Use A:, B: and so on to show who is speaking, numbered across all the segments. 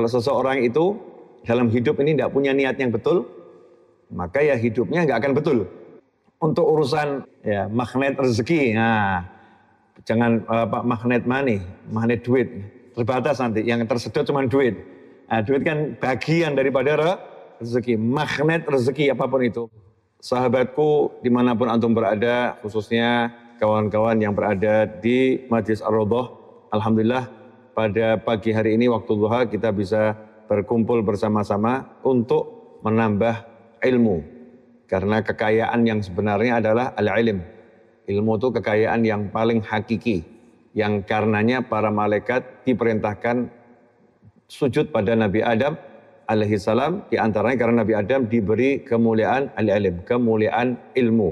A: Kalau seseorang itu dalam hidup ini tidak punya niat yang betul, maka ya hidupnya nggak akan betul. Untuk urusan ya magnet rezeki, nah, jangan apa eh, magnet money, magnet duit terbatas nanti. Yang tersedot cuma duit. Nah, duit kan bagian daripada rezeki, magnet rezeki apapun itu. Sahabatku dimanapun antum berada, khususnya kawan-kawan yang berada di Majlis Ar-Rodoh, Alhamdulillah pada pagi hari ini waktu duha kita bisa berkumpul bersama-sama untuk menambah ilmu. Karena kekayaan yang sebenarnya adalah al-ilm. Ilmu itu kekayaan yang paling hakiki. Yang karenanya para malaikat diperintahkan sujud pada Nabi Adam alaihi salam. Di antaranya karena Nabi Adam diberi kemuliaan al-ilm, kemuliaan ilmu.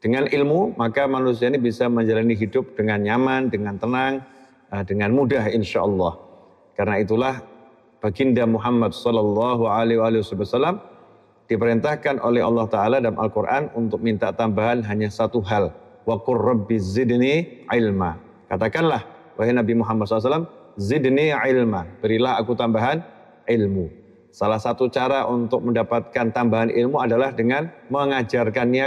A: Dengan ilmu, maka manusia ini bisa menjalani hidup dengan nyaman, dengan tenang, Ah, dengan mudah insya Allah. Karena itulah baginda Muhammad Sallallahu Alaihi Wasallam diperintahkan oleh Allah Taala dalam Al Quran untuk minta tambahan hanya satu hal. Wa Rabbi zidni ilma. Katakanlah wahai Nabi Muhammad SAW, zidni ilma. Berilah aku tambahan ilmu. Salah satu cara untuk mendapatkan tambahan ilmu adalah dengan mengajarkannya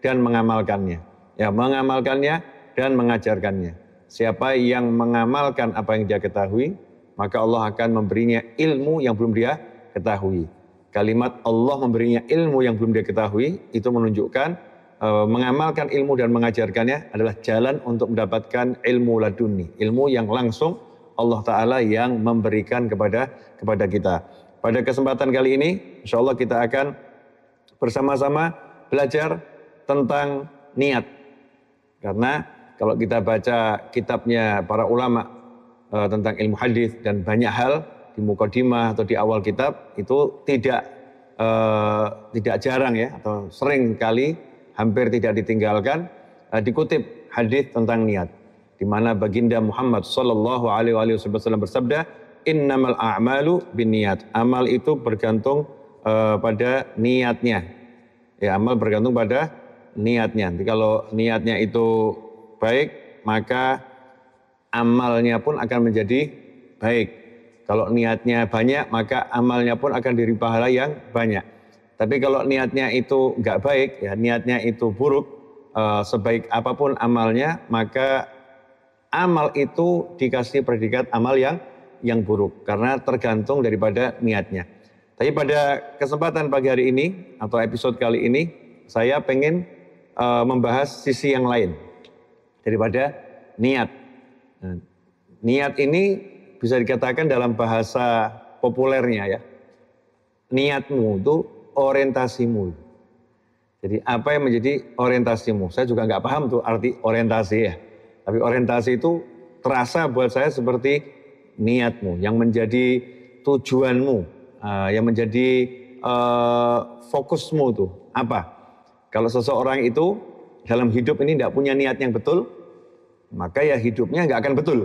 A: dan mengamalkannya. Ya, mengamalkannya dan mengajarkannya. Siapa yang mengamalkan apa yang dia ketahui, maka Allah akan memberinya ilmu yang belum dia ketahui. Kalimat Allah memberinya ilmu yang belum dia ketahui itu menunjukkan e, mengamalkan ilmu dan mengajarkannya adalah jalan untuk mendapatkan ilmu laduni, ilmu yang langsung Allah Taala yang memberikan kepada kepada kita. Pada kesempatan kali ini, insya Allah kita akan bersama-sama belajar tentang niat, karena kalau kita baca kitabnya para ulama e, tentang ilmu hadis dan banyak hal di mukadimah atau di awal kitab itu tidak e, tidak jarang ya atau sering kali hampir tidak ditinggalkan e, dikutip hadis tentang niat di mana baginda Muhammad Shallallahu Alaihi Wasallam bersabda innamal a'malu niat amal itu bergantung e, pada niatnya ya amal bergantung pada niatnya. Jadi kalau niatnya itu baik, maka amalnya pun akan menjadi baik. Kalau niatnya banyak, maka amalnya pun akan diri pahala yang banyak. Tapi kalau niatnya itu nggak baik, ya niatnya itu buruk, eh, sebaik apapun amalnya, maka amal itu dikasih predikat amal yang yang buruk karena tergantung daripada niatnya. Tapi pada kesempatan pagi hari ini atau episode kali ini, saya pengen uh, membahas sisi yang lain daripada niat. Nah, niat ini bisa dikatakan dalam bahasa populernya ya. Niatmu itu orientasimu. Jadi apa yang menjadi orientasimu? Saya juga nggak paham tuh arti orientasi ya. Tapi orientasi itu terasa buat saya seperti niatmu, yang menjadi tujuanmu, eh, yang menjadi eh, fokusmu tuh apa? Kalau seseorang itu dalam hidup ini tidak punya niat yang betul, maka ya hidupnya nggak akan betul.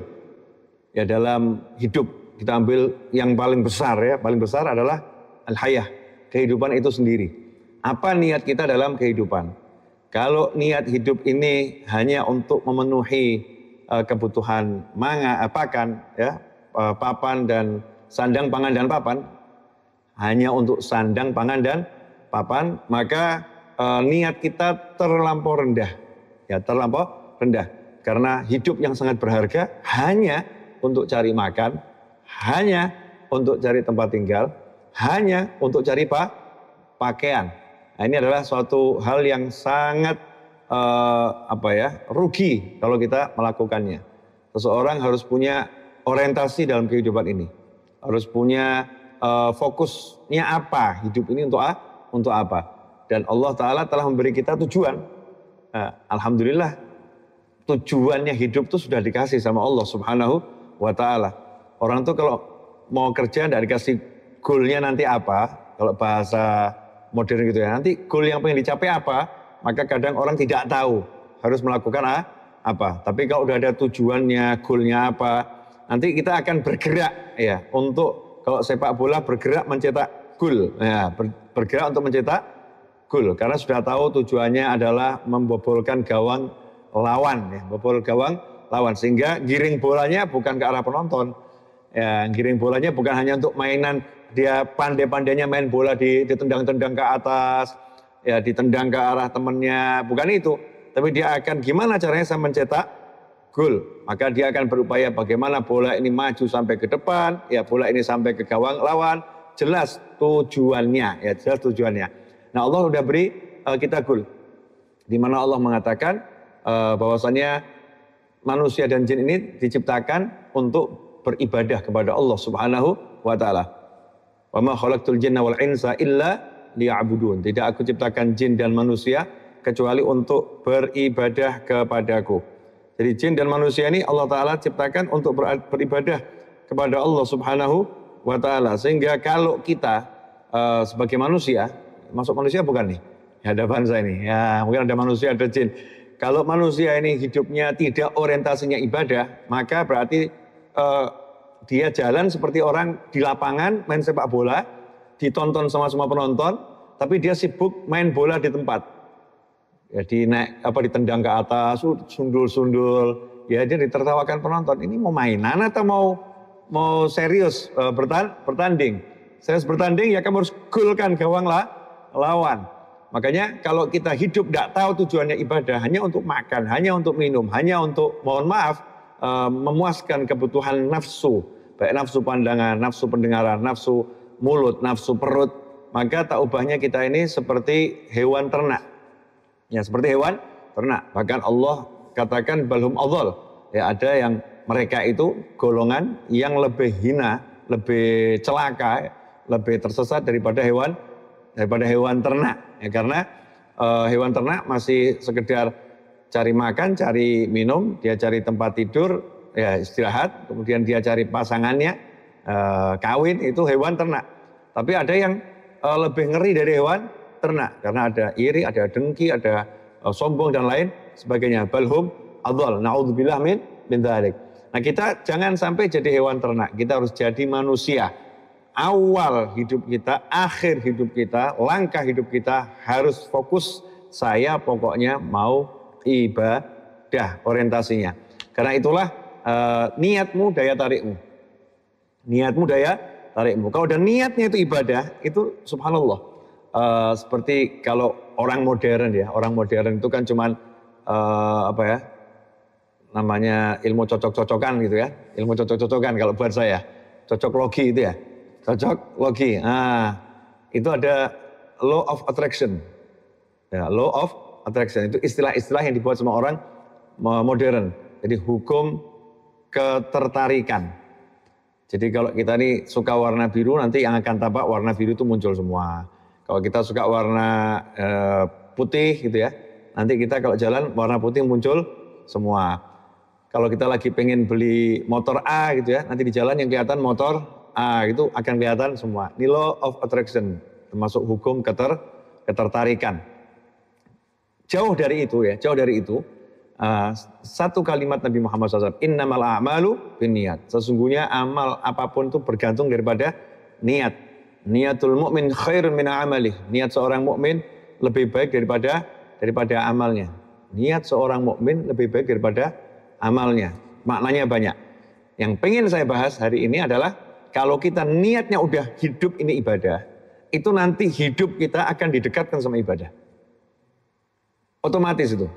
A: Ya dalam hidup kita ambil yang paling besar ya, paling besar adalah al-hayah, kehidupan itu sendiri. Apa niat kita dalam kehidupan? Kalau niat hidup ini hanya untuk memenuhi uh, kebutuhan manga, apakan, eh, ya, uh, papan dan sandang, pangan dan papan, hanya untuk sandang, pangan dan papan, maka uh, niat kita terlampau rendah. Ya, terlampau rendah. Karena hidup yang sangat berharga hanya untuk cari makan, hanya untuk cari tempat tinggal, hanya untuk cari pa pakaian. Nah, ini adalah suatu hal yang sangat uh, apa ya rugi kalau kita melakukannya. Seseorang harus punya orientasi dalam kehidupan ini, harus punya uh, fokusnya apa hidup ini untuk uh, untuk apa. Dan Allah Taala telah memberi kita tujuan. Uh, Alhamdulillah tujuannya hidup tuh sudah dikasih sama Allah Subhanahu wa taala. Orang tuh kalau mau kerja tidak dikasih goalnya nanti apa, kalau bahasa modern gitu ya, nanti goal yang pengen dicapai apa, maka kadang orang tidak tahu harus melakukan ah, apa. Tapi kalau udah ada tujuannya, goalnya apa, nanti kita akan bergerak ya untuk kalau sepak bola bergerak mencetak gol, ya, bergerak untuk mencetak gol karena sudah tahu tujuannya adalah membobolkan gawang lawan ya, bobol gawang lawan sehingga giring bolanya bukan ke arah penonton. Ya, giring bolanya bukan hanya untuk mainan dia pandai-pandainya main bola di ditendang-tendang ke atas, ya ditendang ke arah temennya, bukan itu. Tapi dia akan gimana caranya saya mencetak gol. Maka dia akan berupaya bagaimana bola ini maju sampai ke depan, ya bola ini sampai ke gawang lawan, jelas tujuannya, ya jelas tujuannya. Nah Allah sudah beri uh, kita gol. Di mana Allah mengatakan uh, bahwasannya manusia dan jin ini diciptakan untuk beribadah kepada Allah Subhanahu wa taala. Wa ma khalaqtul jinna wal insa illa liya'budun. Tidak aku ciptakan jin dan manusia kecuali untuk beribadah kepadaku. Jadi jin dan manusia ini Allah taala ciptakan untuk beribadah kepada Allah Subhanahu wa taala. Sehingga kalau kita uh, sebagai manusia, masuk manusia bukan nih? Di hadapan saya nih. Ya, mungkin ada manusia, ada jin kalau manusia ini hidupnya tidak orientasinya ibadah, maka berarti uh, dia jalan seperti orang di lapangan main sepak bola, ditonton sama semua penonton, tapi dia sibuk main bola di tempat. Jadi ya, naik apa ditendang ke atas, sundul-sundul, ya dia ditertawakan penonton. Ini mau mainan atau mau mau serius uh, bertan bertanding? Serius bertanding ya kamu harus gulkan gawang lah lawan. Makanya kalau kita hidup tidak tahu tujuannya ibadah hanya untuk makan, hanya untuk minum, hanya untuk mohon maaf eh, memuaskan kebutuhan nafsu, baik nafsu pandangan, nafsu pendengaran, nafsu mulut, nafsu perut, maka tak ubahnya kita ini seperti hewan ternak. Ya, seperti hewan ternak. Bahkan Allah katakan balhum Allah. Ya, ada yang mereka itu golongan yang lebih hina, lebih celaka, lebih tersesat daripada hewan daripada hewan ternak ya karena uh, hewan ternak masih sekedar cari makan, cari minum, dia cari tempat tidur, ya istirahat, kemudian dia cari pasangannya, uh, kawin itu hewan ternak. Tapi ada yang uh, lebih ngeri dari hewan ternak karena ada iri, ada dengki, ada uh, sombong dan lain sebagainya. Balhum adzal. naudzubillah min min Nah, kita jangan sampai jadi hewan ternak. Kita harus jadi manusia awal hidup kita, akhir hidup kita, langkah hidup kita harus fokus saya pokoknya mau ibadah orientasinya. Karena itulah eh, niatmu daya tarikmu. Niatmu daya tarikmu. Kalau udah niatnya itu ibadah, itu subhanallah. Eh, seperti kalau orang modern ya, orang modern itu kan cuman eh, apa ya? namanya ilmu cocok-cocokan gitu ya. Ilmu cocok-cocokan kalau buat saya. Cocok logi itu ya Cocok logi. Nah, itu ada law of attraction. Ya, law of attraction itu istilah-istilah yang dibuat semua orang modern. Jadi hukum ketertarikan. Jadi kalau kita nih suka warna biru nanti yang akan tampak warna biru itu muncul semua. Kalau kita suka warna e, putih gitu ya, nanti kita kalau jalan warna putih muncul semua. Kalau kita lagi pengen beli motor A gitu ya, nanti di jalan yang kelihatan motor ah itu akan kelihatan semua. Ini law of attraction termasuk hukum keter ketertarikan. Jauh dari itu ya, jauh dari itu uh, satu kalimat Nabi Muhammad SAW, innamal a'malu niat. Sesungguhnya amal apapun itu bergantung daripada niat. Niatul mukmin khairun min amalih. Niat seorang mukmin lebih baik daripada daripada amalnya. Niat seorang mukmin lebih baik daripada amalnya. Maknanya banyak. Yang pengen saya bahas hari ini adalah kalau kita niatnya udah hidup ini ibadah, itu nanti hidup kita akan didekatkan sama ibadah. Otomatis itu.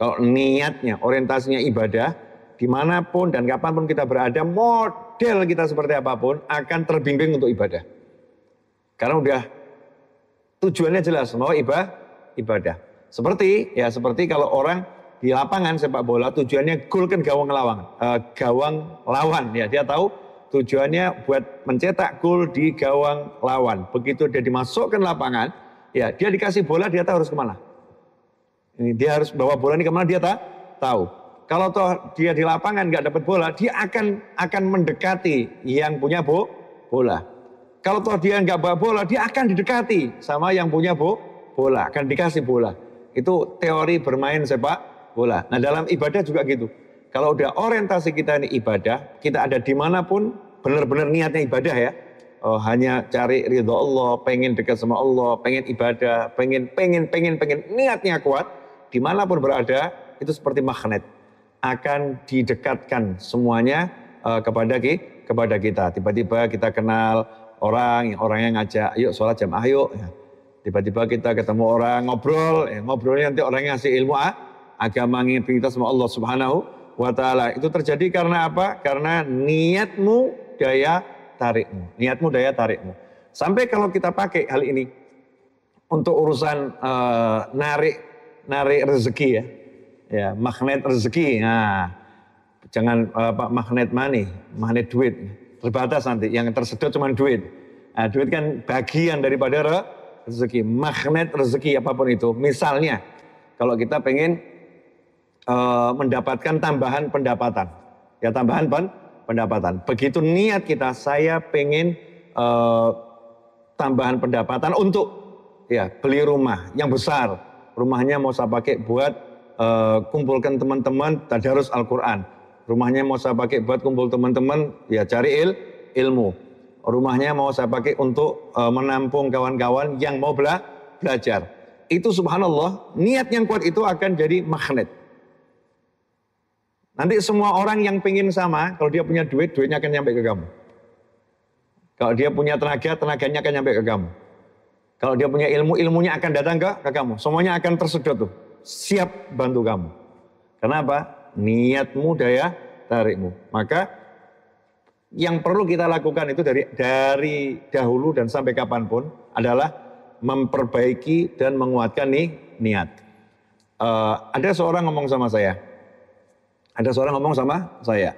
A: Kalau niatnya, orientasinya ibadah, dimanapun dan kapanpun kita berada, model kita seperti apapun akan terbimbing untuk ibadah. Karena udah tujuannya jelas, mau ibadah, ibadah. Seperti ya seperti kalau orang di lapangan sepak bola tujuannya gol kan gawang lawan, uh, gawang lawan ya dia tahu tujuannya buat mencetak gol di gawang lawan. Begitu dia dimasukkan lapangan, ya dia dikasih bola dia tahu harus kemana. Ini dia harus bawa bola ini kemana dia tak tahu. Kalau toh dia di lapangan nggak dapat bola, dia akan akan mendekati yang punya bo, bola. Kalau toh dia nggak bawa bola, dia akan didekati sama yang punya bo, bola, akan dikasih bola. Itu teori bermain sepak bola. Nah dalam ibadah juga gitu. Kalau udah orientasi kita ini ibadah, kita ada dimanapun benar-benar niatnya ibadah ya. Oh, hanya cari ridho Allah, pengen dekat sama Allah, pengen ibadah, pengen, pengen, pengen, pengen. Niatnya kuat, dimanapun berada, itu seperti magnet. Akan didekatkan semuanya uh, kepada, ki, kepada kita. Tiba-tiba kita kenal orang, orang yang ngajak, yuk sholat jam yuk. Ya. Tiba-tiba kita ketemu orang ngobrol, ya, ngobrolnya nanti yang ngasih ilmu ah, agama ngingin kita sama Allah subhanahu wa taala. Itu terjadi karena apa? Karena niatmu daya tarikmu. Niatmu daya tarikmu. Sampai kalau kita pakai hal ini untuk urusan uh, narik narik rezeki ya. Ya, magnet rezeki. Nah, jangan eh, apa uh, magnet money, magnet duit. Terbatas nanti yang tersedot cuma duit. Nah, duit kan bagian daripada rezeki, magnet rezeki apapun itu. Misalnya kalau kita pengen Eh, mendapatkan tambahan pendapatan. Ya tambahan pen, pendapatan. Begitu niat kita saya pengen uh, tambahan pendapatan untuk ya beli rumah yang besar. Rumahnya mau saya pakai buat uh, kumpulkan teman-teman tadarus Al-Qur'an. Rumahnya mau saya pakai buat kumpul teman-teman ya cari il, ilmu. Rumahnya mau saya pakai untuk uh, menampung kawan-kawan yang mau bela, belajar. Itu subhanallah, niat yang kuat itu akan jadi magnet. Nanti semua orang yang pengen sama, kalau dia punya duit, duitnya akan nyampe ke kamu. Kalau dia punya tenaga, tenaganya akan nyampe ke kamu. Kalau dia punya ilmu, ilmunya akan datang ke, ke kamu. Semuanya akan tersedot tuh. Siap bantu kamu. Kenapa? Niatmu daya tarikmu. Maka yang perlu kita lakukan itu dari dari dahulu dan sampai kapanpun adalah memperbaiki dan menguatkan nih niat. Uh, ada seorang ngomong sama saya, ada seorang ngomong sama saya,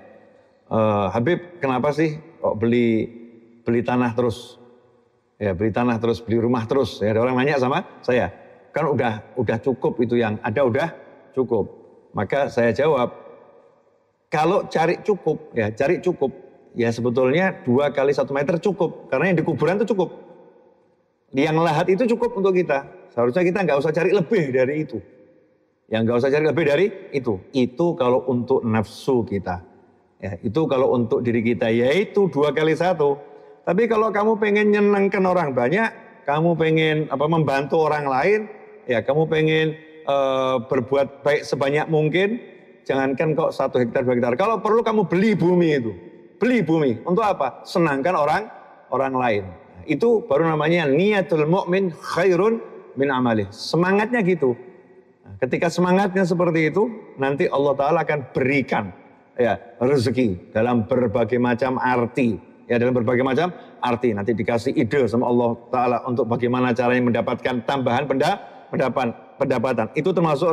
A: e, Habib kenapa sih kok beli beli tanah terus? Ya beli tanah terus, beli rumah terus. Ya, ada orang nanya sama saya, kan udah udah cukup itu yang ada udah cukup. Maka saya jawab, kalau cari cukup ya cari cukup ya sebetulnya dua kali satu meter cukup karena yang di kuburan itu cukup yang lahat itu cukup untuk kita. Seharusnya kita nggak usah cari lebih dari itu. Yang gak usah cari lebih dari itu. Itu kalau untuk nafsu kita. Ya, itu kalau untuk diri kita yaitu dua kali satu. Tapi kalau kamu pengen nyenangkan orang banyak, kamu pengen apa membantu orang lain, ya kamu pengen uh, berbuat baik sebanyak mungkin. Jangankan kok satu hektar dua hektar. Kalau perlu kamu beli bumi itu, beli bumi untuk apa? Senangkan orang orang lain. Itu baru namanya niatul mukmin khairun min amali. Semangatnya gitu. Ketika semangatnya seperti itu, nanti Allah Ta'ala akan berikan ya rezeki dalam berbagai macam arti. Ya dalam berbagai macam arti. Nanti dikasih ide sama Allah Ta'ala untuk bagaimana caranya mendapatkan tambahan benda, pendapan, pendapatan. Itu termasuk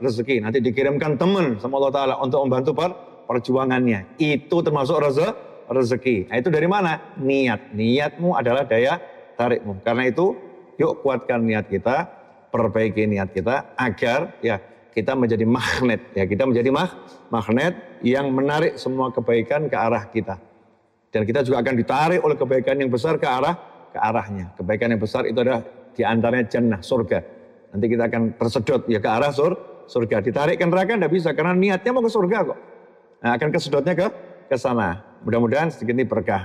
A: rezeki. Nanti dikirimkan teman sama Allah Ta'ala untuk membantu per, perjuangannya. Itu termasuk rezeki. Nah itu dari mana? Niat. Niatmu adalah daya tarikmu. Karena itu yuk kuatkan niat kita perbaiki niat kita agar ya kita menjadi magnet ya kita menjadi mag magnet yang menarik semua kebaikan ke arah kita dan kita juga akan ditarik oleh kebaikan yang besar ke arah ke arahnya kebaikan yang besar itu adalah diantaranya jannah surga nanti kita akan tersedot ya ke arah sur surga ditarik kan neraka tidak bisa karena niatnya mau ke surga kok nah, akan kesedotnya ke ke sana mudah-mudahan sedikit ini berkah